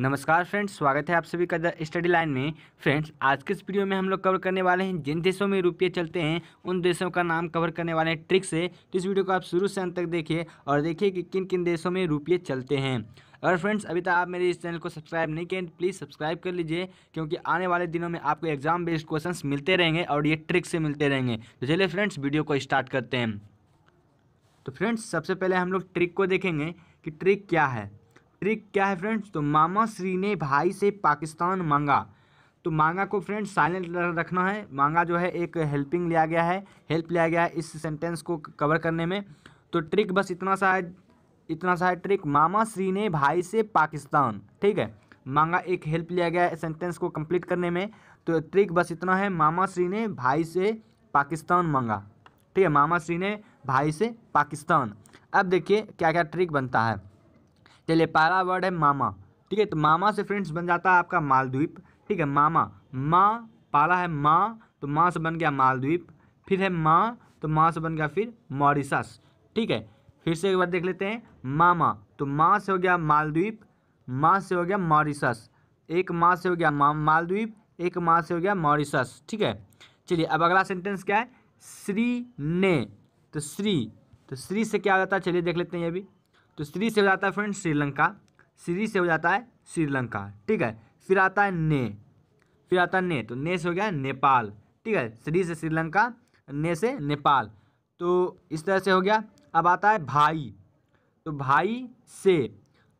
नमस्कार फ्रेंड्स स्वागत है आप सभी का द स्टडी लाइन में फ्रेंड्स आज के इस वीडियो में हम लोग कवर करने वाले हैं जिन देशों में रुपये चलते हैं उन देशों का नाम कवर करने वाले हैं ट्रिक से तो इस वीडियो को आप शुरू से अंत तक देखिए और देखिए कि किन किन देशों में रुपये चलते हैं और फ्रेंड्स अभी तक आप मेरे इस चैनल को सब्सक्राइब नहीं किए प्लीज़ सब्सक्राइब कर लीजिए क्योंकि आने वाले दिनों में आपको एग्जाम बेस्ड क्वेश्चन मिलते रहेंगे और ये ट्रिक से मिलते रहेंगे तो चलिए फ्रेंड्स वीडियो को स्टार्ट करते हैं तो फ्रेंड्स सबसे पहले हम लोग ट्रिक को देखेंगे कि ट्रिक क्या है ट्रिक क्या है फ्रेंड्स तो मामा श्री ने भाई से पाकिस्तान मांगा तो मांगा को फ्रेंड्स साइलेंट रखना है मांगा जो है एक हेल्पिंग लिया गया है हेल्प लिया गया है इस सेंटेंस को कवर करने में तो ट्रिक बस इतना सा है इतना सा है ट्रिक मामा श्री ने भाई से पाकिस्तान ठीक है मांगा एक हेल्प लिया गया है सेंटेंस को कंप्लीट करने में तो ट्रिक बस इतना है मामा श्री ने भाई से पाकिस्तान मांगा ठीक है मामा श्री ने भाई से पाकिस्तान अब देखिए क्या क्या ट्रिक बनता है चलिए पहला वर्ड है मामा ठीक है तो मामा से फ्रेंड्स बन जाता है आपका मालद्वीप ठीक है मामा माँ पहला है माँ तो माँ से बन गया मालद्वीप फिर है माँ तो माँ से बन गया फिर मॉरिशस ठीक है फिर से एक बार देख लेते हैं मामा तो माँ से हो गया मालद्वीप माँ से हो गया मॉरिशस एक माँ से हो गया मालद्वीप एक माँ से हो गया मॉरिशस ठीक है चलिए अब अगला सेंटेंस क्या है श्री ने तो श्री तो श्री से क्या हो जाता है चलिए देख लेते हैं ये भी तो श्री से हो जाता है फ्रेंड श्रीलंका श्री से हो जाता है श्रीलंका ठीक है फिर आता है ने फिर आता है ने तो ने से हो गया नेपाल ठीक है श्री से श्रीलंका ने से नेपाल तो इस तरह से हो गया अब आता है भाई तो भाई से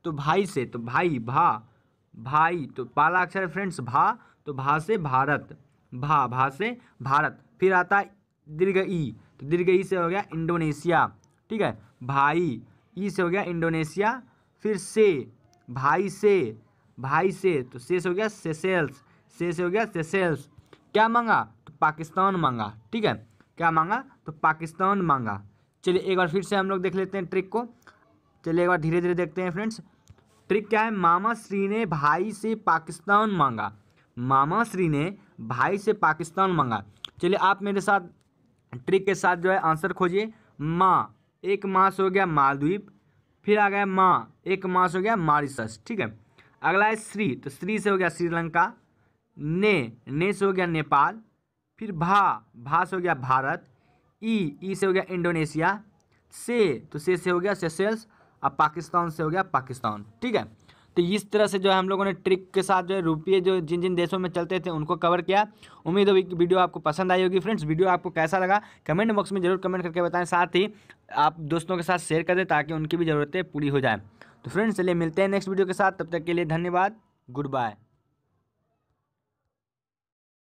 तो भाई से तो भाई भा भाई तो पाला अक्षर है फ्रेंड्स भा तो भा से भारत भा भा से भारत फिर आता है दीर्घ ई तो दीर्घ ई से हो गया इंडोनेशिया ठीक है भाई ई से हो गया इंडोनेशिया फिर से भाई से भाई से तो से से हो गया सेसेल्स से से हो गया सेसेल्स क्या मांगा तो पाकिस्तान मांगा ठीक है क्या मांगा तो पाकिस्तान मांगा चलिए एक बार फिर से हम लोग देख लेते हैं ट्रिक को चलिए एक बार धीरे धीरे देखते हैं फ्रेंड्स ट्रिक क्या है मामा श्री ने भाई से पाकिस्तान मांगा मामा श्री ने भाई से पाकिस्तान मांगा चलिए आप मेरे साथ ट्रिक के साथ जो है आंसर खोजिए माँ एक मास हो गया मालद्वीप फिर आ गया माँ एक मास हो गया मारिसस ठीक है अगला है श्री तो श्री से हो गया श्रीलंका ने ने से हो गया नेपाल फिर भा भा से हो गया भारत ई ई से हो गया इंडोनेशिया से तो से से हो गया सेसेल्स और पाकिस्तान से हो गया पाकिस्तान ठीक है तो इस तरह से जो है हम लोगों ने ट्रिक के साथ जो है रुपये जो जिन जिन देशों में चलते थे उनको कवर किया उम्मीद होगी कि वीडियो आपको पसंद आई होगी फ्रेंड्स वीडियो आपको कैसा लगा कमेंट बॉक्स में जरूर कमेंट करके बताएं साथ ही आप दोस्तों के साथ शेयर कर दें ताकि उनकी भी ज़रूरतें पूरी हो जाए तो फ्रेंड्स चलिए मिलते हैं नेक्स्ट वीडियो के साथ तब तक के लिए धन्यवाद गुड बाय